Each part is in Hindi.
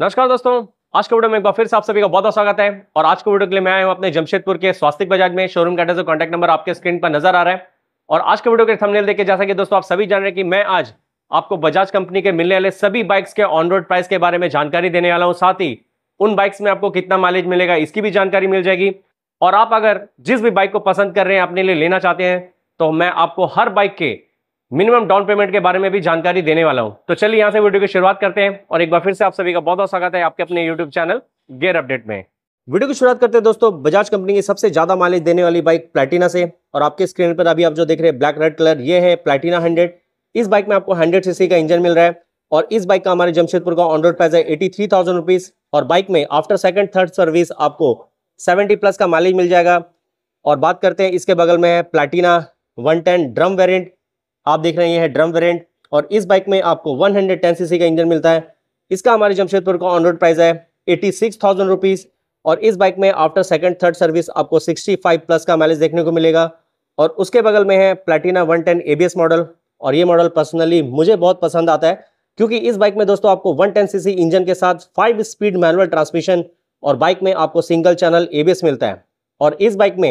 नमस्कार दोस्तों आज के वीडियो में एक बार फिर से आप सभी का बहुत बहुत स्वागत है और आज के वीडियो के लिए मैं आया हूं अपने जमशेदपुर के स्वास्तिक बजाज में शोरूम का एड्रेस और कॉन्टैक्ट नंबर आपके स्क्रीन पर नजर आ रहा है और आज के वीडियो के थंबनेल देखिए जैसा कि दोस्तों आप सभी जान रहे हैं कि मैं आज आपको बजाज कंपनी के मिलने वाले सभी बाइक्स के ऑन रोड प्राइस के बारे में जानकारी देने वाला हूँ साथ ही उन बाइक्स में आपको कितना माइलेज मिलेगा इसकी भी जानकारी मिल जाएगी और आप अगर जिस भी बाइक को पसंद कर रहे हैं अपने लिए लेना चाहते हैं तो मैं आपको हर बाइक के मिनिमम डाउन पेमेंट के बारे में भी जानकारी देने वाला हूं तो चलिए यहां से वीडियो की शुरुआत करते हैं और एक बार फिर से आप सभी का बहुत बहुत स्वागत है आपके अपने यूट्यूब चैनल गेयर अपडेट में वीडियो की शुरुआत करते हैं दोस्तों बजाज कंपनी की सबसे ज्यादा माइलेज देने वाली बाइक प्लेटिना से और आपके स्क्रीन पर अभी आप जो देख रहे हैं ब्लैक रेड कलर ये है प्लेटिना हंड्रेड इस बाइक में आपको हंड्रेड सीसी का इंजन मिल रहा है और इस बाइक का हमारे जमशेदपुर का ऑन रोड प्राइस है एटी थ्री थाउजेंड रुपीज और बाइक में आफ्टर सेकंड थर्ड सर्विस आपको सेवेंटी प्लस का माइलेज मिल जाएगा और बात करते हैं इसके बगल में है Platina one ten drum variant आप देख रहे हैं है ड्रम वेरियंट और इस बाइक में आपको 110 सीसी का इंजन मिलता है इसका हमारे जमशेदपुर का ऑन रोड प्राइस है एट्टी सिक्स थाउजेंड रुपीज़ और इस बाइक में आफ्टर सेकंड थर्ड सर्विस आपको 65 प्लस का माइलेज देखने को मिलेगा और उसके बगल में है प्लेटिना 110 टेन मॉडल और ये मॉडल पर्सनली मुझे बहुत पसंद आता है क्योंकि इस बाइक में दोस्तों आपको सी सी इंजन के साथ फाइव स्पीड मैनुअल ट्रांसमिशन और बाइक में आपको सिंगल चैनल एस मिलता है और इस बाइक में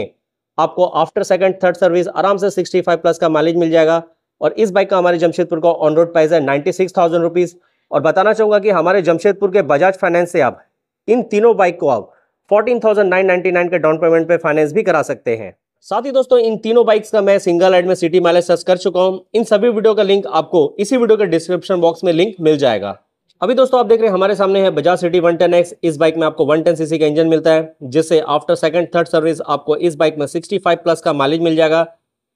आपको आफ्टर सेकंड थर्ड सर्विस आराम से 65 प्लस का माइलेज मिल जाएगा और इस बाइक का हमारे जमशेदपुर का ऑन रोड प्राइस है नाइन्टी सिक्स थाउजेंड रुपीज़ और बताना चाहूँगा कि हमारे जमशेदपुर के बजाज फाइनेंस से आप इन तीनों बाइक को आप fourteen thousand nine ninety nine के डाउन पेमेंट पे फाइनेंस भी करा सकते हैं साथ ही दोस्तों इन तीनों बाइक्स का मैं सिंगल एड में सिटी माइलेज सर्च कर चुका हूँ इन सभी वीडियो का लिंक आपको इसी वीडियो के डिस्क्रिप्शन बॉक्स में लिंक मिल जाएगा अभी दोस्तों आप देख रहे हैं हमारे सामने है Bajaj CT one ten X इस बाइक में आपको वन टेन सीसी का इंजन मिलता है जिससे आफ्टर सेकंड थर्ड सर्विस आपको इस बाइक में फाइव प्लस का माइलेज मिल जाएगा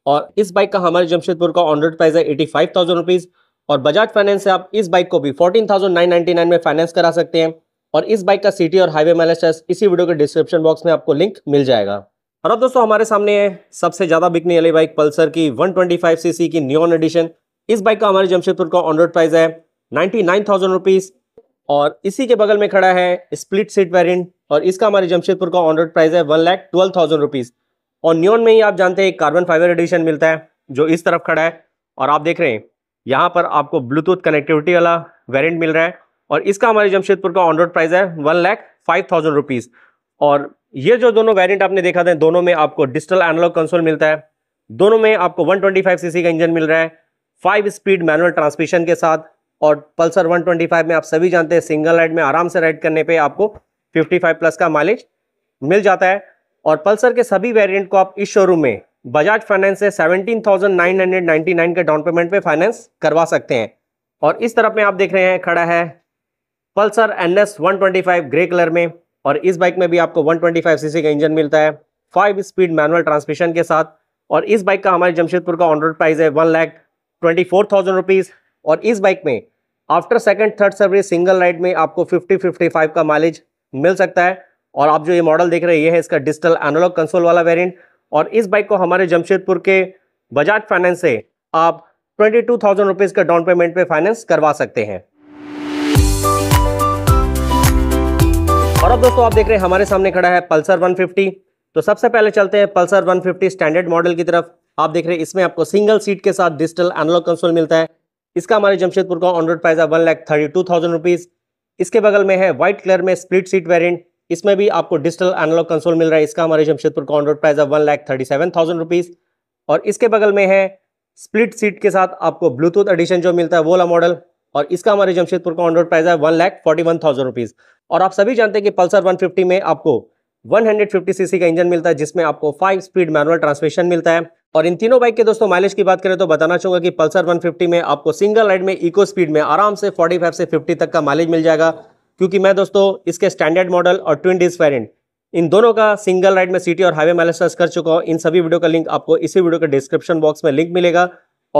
और इस बाइक का हमारे जमशेदपुर का ऑनरोड प्राइस है एटी फाइव थाउजेंड रुपीज़ और बजाज फाइनेंस से आप इस बाइक को भी fourteen thousand nine ninety nine में फाइनेंस करा सकते हैं और इस बाइक का सिटी और हाईवे माइलेज इसी वीडियो के डिस्क्रिप्शन बॉक्स में आपको लिंक मिल जाएगा और अब दोस्तों हमारे सामने है सबसे ज़्यादा बिकने वाली बाइक पल्सर की 125 सीसी की न्यून एडिशन इस बाइक का हमारे जमशेदपुर का ऑनरोड प्राइस है नाइन्टी नाइन थाउजेंड रुपीज़ और इसी के बगल में खड़ा है स्प्लिट सीट वेरियंट और इसका हमारे जमशेदपुर का ऑनरोड प्राइस है one lakh twelve thousand rupees और न्योन में ही आप जानते हैं कार्बन फाइबर एडिशन मिलता है जो इस तरफ खड़ा है और आप देख रहे हैं यहाँ पर आपको ब्लूटूथ कनेक्टिविटी वाला वेरियंट मिल रहा है और इसका हमारे जमशेदपुर का ऑनरोड प्राइस है one lakh five thousand rupees और ये जो दोनों वेरिएंट आपने देखा था दोनों में आपको डिजिटल एनालॉग कंसोल मिलता है दोनों में आपको 125 सीसी का इंजन मिल रहा है फाइव स्पीड मैनुअल ट्रांसमिशन के साथ और पल्सर 125 में आप सभी जानते हैं सिंगल राइड में आराम से राइड करने पे आपको फिफ्टी प्लस का माइलेज मिल जाता है और पल्सर के सभी वेरिएंट को आप इस शोरूम में बजाज फाइनेंस से 17,999 के डाउन पेमेंट पे फाइनेंस करवा सकते हैं और इस तरफ में आप देख रहे हैं खड़ा है Pulsar N S grey colour में और इस बाइक में भी आपको 125 सीसी का इंजन मिलता है फाइव स्पीड मैनुअल ट्रांसमिशन के साथ और इस बाइक का हमारे जमशेदपुर का ऑनरोड प्राइस है one lakh twenty four thousand rupees और इस बाइक में after second third service single ride में आपको फिफ्टी फाइव का माइलेज मिल सकता है और आप जो ये मॉडल देख रहे हैं ये है इसका डिजिटल एनोलॉग कंसोल वाला वेरिएंट और इस बाइक को हमारे जमशेदपुर के बजाज फाइनेंस से आप ट्वेंटी टू थाउजेंड रुपीज़ का डाउन पेमेंट पे फाइनेंस करवा सकते हैं और अब दोस्तों आप देख रहे हैं हमारे सामने खड़ा है पल्सर 150 तो सबसे पहले चलते हैं पल्सर 150 स्टैंडर्ड मॉडल की तरफ आप देख रहे हैं इसमें आपको सिंगल सीट के साथ डिजिटल एनालॉग कंसोल मिलता है इसका हमारे जमशेदपुर का ऑनरोड रोड प्राइस है one lakh thirty two thousand rupees इसके बगल में है व्हाइट कलर में स्प्लिट सीट वेरिएंट इसमें भी आपको डिजिटल एनालॉग कंसोल मिल रहा है इसका हमारे जमशेदपुर का ऑनरोड प्राइस है one lakh thirty seven thousand rupees और इसके बगल में है स्प्लिट सीट के साथ आपको ब्लूटूथ एडिशन जो मिलता है वो मॉडल और इसका हमारे जमशेदपुर का ऑनरोड प्राइस है one lakh forty one thousand rupees और आप सभी जानते हैं कि पल्सर वन फिफ्टी में आपको वन हंड्रेड फिफ्टी सीसी का इंजन मिलता है जिसमें आपको फाइव स्पीड मैनुअल ट्रांसमिशन मिलता है और इन तीनों बाइक के दोस्तों माइलेज की बात करें तो बताना चाहूंगा कि पल्सर 150 में आपको सिंगल राइड में इको स्पीड में आराम से 45 से 50 तक का माइलेज मिल जाएगा क्योंकि मैं दोस्तों इसके स्टैंडर्ड मॉडल और ट्विन डिज वेरियंट इन दोनों का सिंगल राइड में सिटी और हाईवे माइलेज कर चुका हूँ इन सभी वीडियो का लिंक आपको इसी वीडियो के डिस्क्रिप्शन बॉक्स में लिंक मिलेगा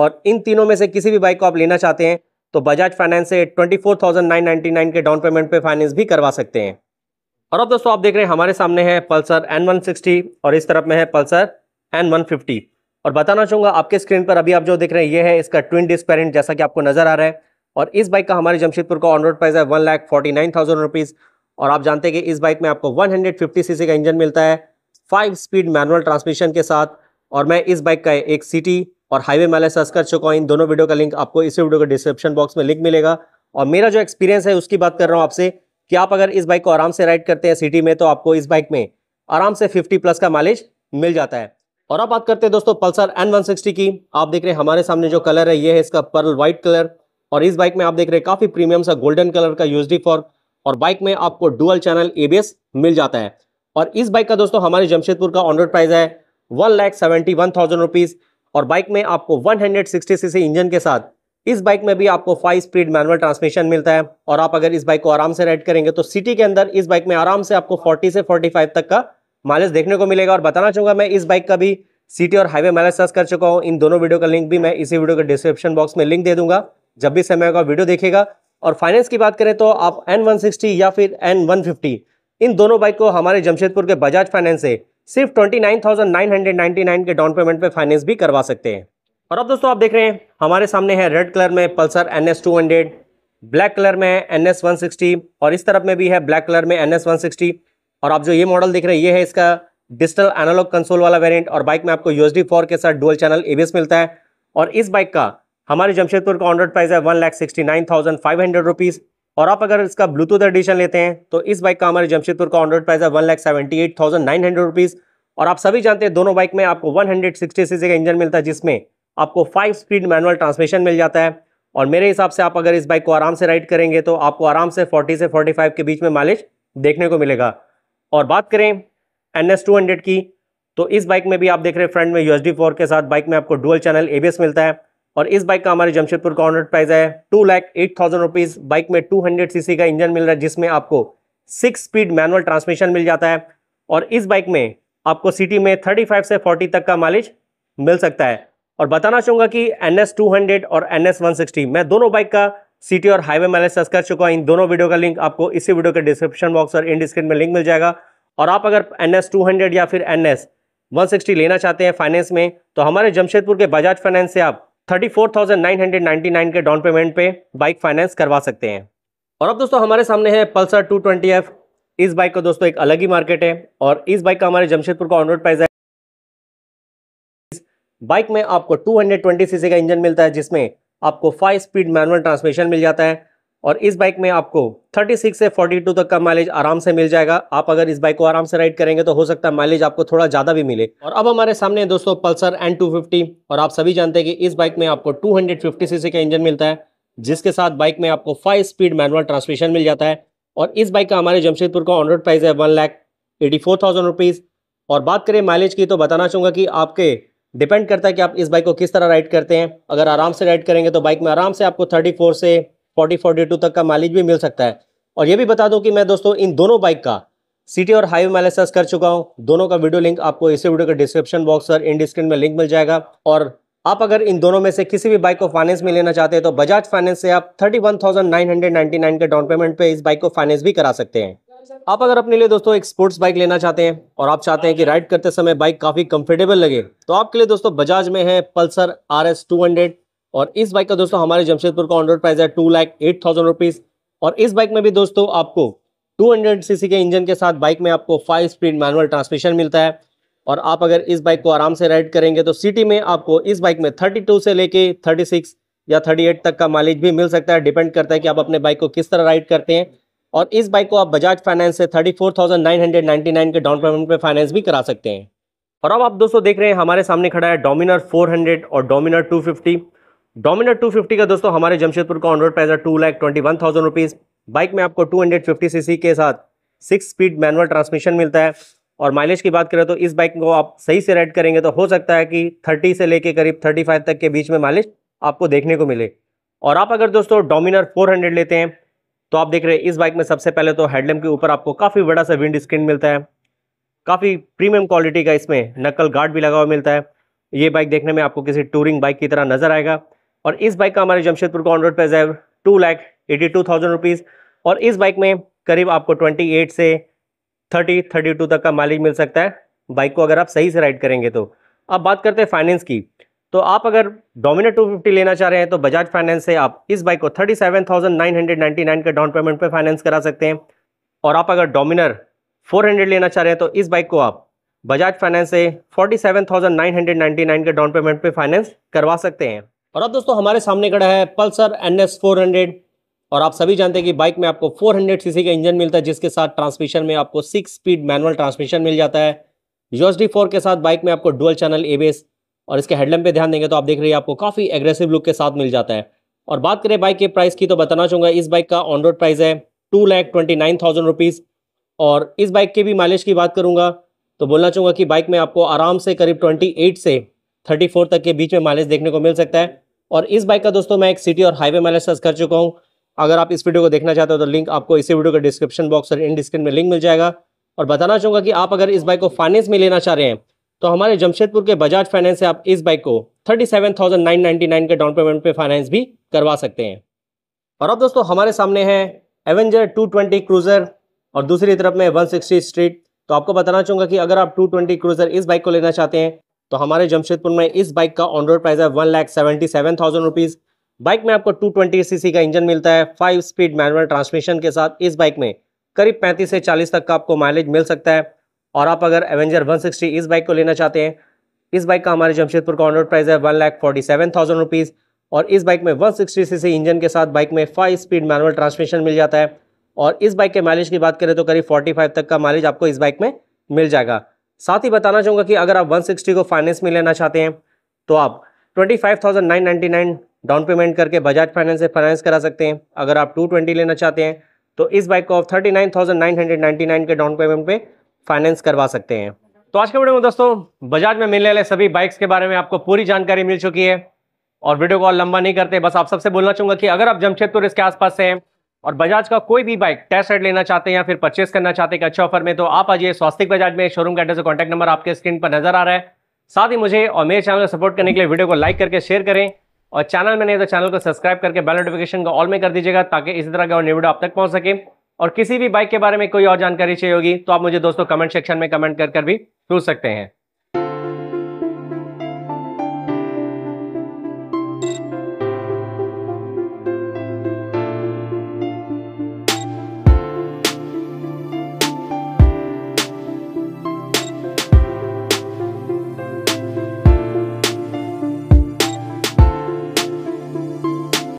और इन तीनों में से किसी भी बाइक को आप लेना चाहते हैं तो बजाज फाइनेंस से 24,999 के डाउन पेमेंट पे फाइनेंस भी करवा सकते हैं और अब दोस्तों आप देख रहे हैं हमारे सामने है पल्सर N160 और इस तरफ में है पल्सर N150 और बताना चाहूंगा आपके स्क्रीन पर अभी आप जो देख रहे हैं ये है इसका ट्विन डिस्पेरेंट जैसा कि आपको नजर आ रहा है और इस बाइक का हमारे जमशेदपुर का ऑन रोड प्राइस है one lakh forty nine thousand rupees और आप जानते हैं कि इस बाइक में आपको वन हंड्रेड फिफ्टी सीसी का इंजन मिलता है फाइव स्पीड मैनुअल ट्रांसमिशन के साथ और मैं इस बाइक का एक सिटी और हाईवे मैंने सर्च कर चुका हूँ इन दोनों वीडियो का लिंक आपको इसी वीडियो के डिस्क्रिप्शन बॉक्स में लिंक मिलेगा और मेरा जो एक्सपीरियंस है उसकी बात कर रहा हूँ आपसे कि आप अगर इस बाइक को आराम से राइड करते हैं सिटी में तो आपको इस बाइक में आराम से फिफ्टी प्लस का माइलेज मिल जाता है और अब बात करते हैं दोस्तों पल्सर N160 की आप देख रहे हैं हमारे सामने जो कलर है ये है इसका पर्ल व्हाइट कलर और इस बाइक में आप देख रहे हैं काफी प्रीमियम सा गोल्डन कलर का यूएसडी फॉर और बाइक में आपको डुअल चैनल एबीएस मिल जाता है और इस बाइक का दोस्तों हमारे जमशेदपुर का ऑनरोड प्राइस है one lakh seventy one thousand rupees और बाइक में आपको one hundred sixty C engine के साथ इस बाइक में भी आपको फाइव स्पीड मैनुअल ट्रांसमिशन मिलता है और आप अगर इस बाइक को आराम से राइड करेंगे तो सिटी के अंदर इस बाइक में आराम से आपको फोर्टी से फोर्टी फाइव तक का माइलेज देखने को मिलेगा और बताना चाहूंगा मैं इस बाइक का भी सिटी और हाईवे माइलेज सर्च कर चुका हूँ इन दोनों वीडियो का लिंक भी मैं इसी वीडियो के डिस्क्रिप्शन बॉक्स में लिंक दे दूंगा जब भी समय होगा वीडियो देखेगा और फाइनेंस की बात करें तो आप एन N160 या फिर एन N150 इन दोनों बाइक को हमारे जमशेदपुर के बजाज फाइनेंस से सिर्फ 29,999 के डाउन पेमेंट पे फाइनेंस भी करवा सकते हैं और अब दोस्तों आप देख रहे हैं हमारे सामने है रेड कलर में Pulsar N S two hundred black colour में एन एस वन सिक्सटी और इस तरफ में भी है ब्लैक कलर में एन एस वन सिक्सटी और आप जो ये मॉडल देख रहे हैं ये है इसका डिजिटल एनालॉग कंसोल वाला वेरिएंट और बाइक में आपको यूएसडी फोर के साथ डुअल चैनल एबीएस मिलता है और इस बाइक का हमारे जमशेदपुर का ऑनरोड प्राइस है one lakh sixty nine thousand five hundred rupees और आप अगर इसका ब्लूटूथ एडिशन लेते हैं तो इस बाइक का हमारे जमशेदपुर का ऑनरोड प्राइस है one lakh seventy eight thousand nine hundred rupees और आप सभी जानते हैं दोनों बाइक में आपको one hundred sixty C C का इंजन मिलता है जिसमें आपको फाइव स्पीड मैनुअल ट्रांसमिशन मिल जाता है और मेरे हिसाब से आप अगर इस बाइक को आराम से राइड करेंगे तो आपको आराम से फोर्टी से फोर्टी फाइव के बीच में माइलेज देखने को मिलेगा और बात करें एन एस टू हंड्रेड की तो इस बाइक में भी आप देख रहे हैं फ्रंट में यू एस के साथ बाइक में आपको डुअल चैनल ए मिलता है और इस बाइक का हमारे जमशेदपुर का ऑनर प्राइस है two lakh eight thousand rupees bike में टू हंड्रेड सीसी का इंजन मिल रहा है जिसमें आपको सिक्स स्पीड मैनुअल ट्रांसमिशन मिल जाता है और इस बाइक में आपको सिटी में थर्टी फाइव से फोर्टी तक का माइलेज मिल सकता है और बताना चाहूंगा कि एन एस टू हंड्रेड और एन एस वन सिक्सटी मैं दोनों बाइक का सिटी और हाईवे माइलेज सर्च कर चुका हूँ इन दोनों वीडियो का लिंक आपको इसी वीडियो के डिस्क्रिप्शन बॉक्स और इन स्क्रीन में लिंक मिल जाएगा और आप अगर एन एस टू हंड्रेड या फिर एन एस वन सिक्सटी लेना चाहते हैं फाइनेंस में तो हमारे जमशेदपुर के बजाज फाइनेंस से आप thirty four thousand nine hundred ninety nine के डाउन पेमेंट पे बाइक फाइनेंस करवा सकते हैं और अब दोस्तों हमारे सामने है पल्सर टू ट्वेंटी एफ इस बाइक का दोस्तों एक अलग ही मार्केट है और इस बाइक का हमारे जमशेदपुर का ऑनरोड प्राइस है बाइक में आपको 220 सीसी का इंजन मिलता है जिसमें आपको फाइव स्पीड मैनुअल ट्रांसमिशन मिल जाता है और इस बाइक में आपको 36 से 42 तक का माइलेज आराम से मिल जाएगा आप अगर इस बाइक को आराम से राइड करेंगे तो हो सकता है माइलेज आपको थोड़ा ज़्यादा भी मिले और अब हमारे सामने दोस्तों पल्सर एन टू और आप सभी जानते हैं कि इस बाइक में आपको 250 सीसी का इंजन मिलता है जिसके साथ बाइक में आपको फाइव स्पीड मैनुअल ट्रांसमिशन मिल जाता है और इस बाइक का हमारे जमशेदपुर का ऑनरोड प्राइस है one lakh eighty four thousand rupees और बात करें माइलेज की तो बताना चाहूँगा कि आपके डिपेंड करता है कि आप इस बाइक को किस तरह राइड करते हैं अगर आराम से राइड करेंगे तो बाइक में आराम से आपको थर्टी से फोर्टी फोर्टी टू तक का माइलेज भी मिल सकता है और ये भी बता दूं कि मैं दोस्तों इन दोनों बाइक का सिटी और हाईवे माइलेज कर चुका हूं दोनों का वीडियो लिंक आपको इसी वीडियो के डिस्क्रिप्शन बॉक्स और इन स्क्रीन में लिंक मिल जाएगा और आप अगर इन दोनों में से किसी भी बाइक को फाइनेंस में लेना चाहते हैं तो बजाज फाइनेंस से आप थर्टी के डाउन पेमेंट पे इस बाइक को फाइनेंस भी करा सकते हैं आप अगर अपने लिए दोस्तों एक स्पोर्ट्स बाइक लेना चाहते हैं और आप चाहते हैं कि राइड करते समय बाइक काफ़ी कंफर्टेबल लगे तो आपके लिए दोस्तों बजाज में है पल्सर आर एस और इस बाइक का दोस्तों हमारे जमशेदपुर का ऑनरोड प्राइस है two lakh eight thousand rupees और इस बाइक में भी दोस्तों आपको 200 सीसी के इंजन के साथ बाइक में आपको फाइव स्पीड मैनुअल ट्रांसमिशन मिलता है और आप अगर इस बाइक को आराम से राइड करेंगे तो सिटी में आपको इस बाइक में 32 से लेके 36 या 38 तक का माइलेज भी मिल सकता है डिपेंड करता है कि आप अपने बाइक को किस तरह राइड करते हैं और इस बाइक को आप बजाज फाइनेंस से थर्टी के डाउन पेमेंट पे फाइनेंस भी करा सकते हैं और अब आप दोस्तों देख रहे हैं हमारे सामने खड़ा है डोमिनर 400 और डोमिनर 250 डोमिनर 250 का दोस्तों हमारे जमशेदपुर का ऑन रोड प्राइस है two lakh twenty one thousand rupees bike में आपको 250 सीसी के साथ सिक्स स्पीड मैनुअल ट्रांसमिशन मिलता है और माइलेज की बात करें तो इस बाइक को आप सही से राइड करेंगे तो हो सकता है कि 30 से लेके करीब 35 तक के बीच में माइलेज आपको देखने को मिले और आप अगर दोस्तों डोमिनर हंड्रेड लेते हैं तो आप देख रहे हैं इस बाइक में सबसे पहले तो हेडलैम्प के ऊपर आपको काफ़ी बड़ा सा विंड स्क्रीन मिलता है काफ़ी प्रीमियम क्वालिटी का इसमें नकल गार्ड भी लगा हुआ मिलता है ये बाइक देखने में आपको किसी टूरिंग बाइक की तरह नज़र आएगा और इस बाइक का हमारे जमशेदपुर का रोड प्राइस है two lakh eighty two thousand rupees और इस बाइक में करीब आपको ट्वेंटी एट से थर्टी थर्टी टू तक का माइलेज मिल सकता है बाइक को अगर आप सही से राइड करेंगे तो अब बात करते हैं फाइनेंस की तो आप अगर डोमिनेट फिफ्टी लेना चाह रहे हैं तो बजाज फाइनेंस से आप इस बाइक को thirty seven thousand nine hundred ninety nine के डाउन पेमेंट पे फाइनेंस करा सकते हैं और आप अगर डोमिनर फोर हंड्रेड लेना चाह रहे हैं तो इस बाइक को आप बजाज फाइनेंस से seven thousand nine hundred ninety nine के डाउन पेमेंट पे फाइनेंस करवा सकते हैं और अब दोस्तों हमारे सामने खड़ा है पल्सर एन एस और आप सभी जानते हैं कि बाइक में आपको 400 सीसी का इंजन मिलता है जिसके साथ ट्रांसमिशन में आपको सिक्स स्पीड मैनुअल ट्रांसमिशन मिल जाता है यूएसडी फोर के साथ बाइक में आपको डुअल चैनल ए और इसके हेडलैम्प पे ध्यान देंगे तो आप देख रहे हैं आपको काफ़ी एग्रेसिव लुक के साथ मिल जाता है और बात करें बाइक के प्राइस की तो बताना चाहूँगा इस बाइक का ऑन रोड प्राइस है two lakh twenty nine thousand rupees और इस बाइक के भी माइलेज की बात करूँगा तो बोलना चाहूँगा कि बाइक में आपको आराम से करीब ट्वेंटी एट से थर्टी फोर तक के बीच में माइलेज देखने को मिल सकता है और इस बाइक का दोस्तों मैं एक सिटी और हाईवे माइलेज सर्च कर चुका हूँ अगर आप इस वीडियो को देखना चाहते हो तो लिंक आपको इसी वीडियो के डिस्क्रिप्शन बॉक्स और इन स्क्रीन में लिंक मिल जाएगा और बताना चाहूँगा कि आप अगर इस बाइक को फाइनेंस में लेना चाह रहे हैं तो हमारे जमशेदपुर के बजाज फाइनेंस से आप इस बाइक को 37,999 के डाउन पेमेंट पे फाइनेंस भी करवा सकते हैं और अब दोस्तों हमारे सामने है एवेंजर 220 क्रूजर और दूसरी तरफ में 160 स्ट्रीट तो आपको बताना चाहूंगा कि अगर आप 220 क्रूजर इस बाइक को लेना चाहते हैं तो हमारे जमशेदपुर में इस बाइक का ऑन रोड प्राइस है one lakh seventy seven thousand rupees bike में आपको टू ट्वेंटी सीसी का इंजन मिलता है फाइव स्पीड मैनुअल ट्रांसमिशन के साथ इस बाइक में करीब पैंतीस से चालीस तक का आपको माइलेज मिल सकता है और आप अगर एवेंजर वन सिक्सटी इस बाइक को लेना चाहते हैं इस बाइक का हमारे जमशेदपुर का ऑन रोड प्राइस है one lakh forty seven thousand rupees और इस बाइक में वन सिक्सटी सीसी इंजन के साथ बाइक में फाइव स्पीड मैनुअल ट्रांसमिशन मिल जाता है और इस बाइक के माइलेज की बात करें तो करीब फोर्टी फाइव तक का माइलेज आपको इस बाइक में मिल जाएगा साथ ही बताना चाहूँगा कि अगर आप 160 को फाइनेंस में लेना चाहते हैं तो आप 25,999 डाउन पेमेंट करके बजाज फाइनेंस से फाइनेंस करा सकते हैं अगर आप 220 लेना चाहते हैं तो इस बाइक को आप 39,999 के डाउन पेमेंट पे फाइनेंस करवा सकते हैं तो आज के वीडियो में दोस्तों बजाज में मिलने वाले सभी बाइक्स के बारे में आपको पूरी जानकारी मिल चुकी है और वीडियो को लंबा नहीं करते बस आप सबसे बोलना चाहूँगा कि अगर आप जमशेदपुर इसके आसपास से हैं और बजाज का कोई भी बाइक टेस्ट राइड लेना चाहते हैं या फिर परचेस करना चाहते हैं अच्छे ऑफर में तो आप आ जाइए स्वास्तिक बजाज में शोरूम का एड्रेस और कॉन्टैक्ट नंबर आपके स्क्रीन पर नजर आ रहा है साथ ही मुझे और मेरे चैनल को सपोर्ट करने के लिए वीडियो को लाइक करके शेयर करें और चैनल में नहीं तो चैनल को सब्सक्राइब करके बेल नोटिफिकेशन को ऑल में कर दीजिएगा ताकि इसी तरह का और वीडियो आप तक पहुंच सके और किसी भी बाइक के बारे में कोई और जानकारी चाहिए होगी तो आप मुझे दोस्तों कमेंट सेक्शन में कमेंट कर भी पूछ सकते हैं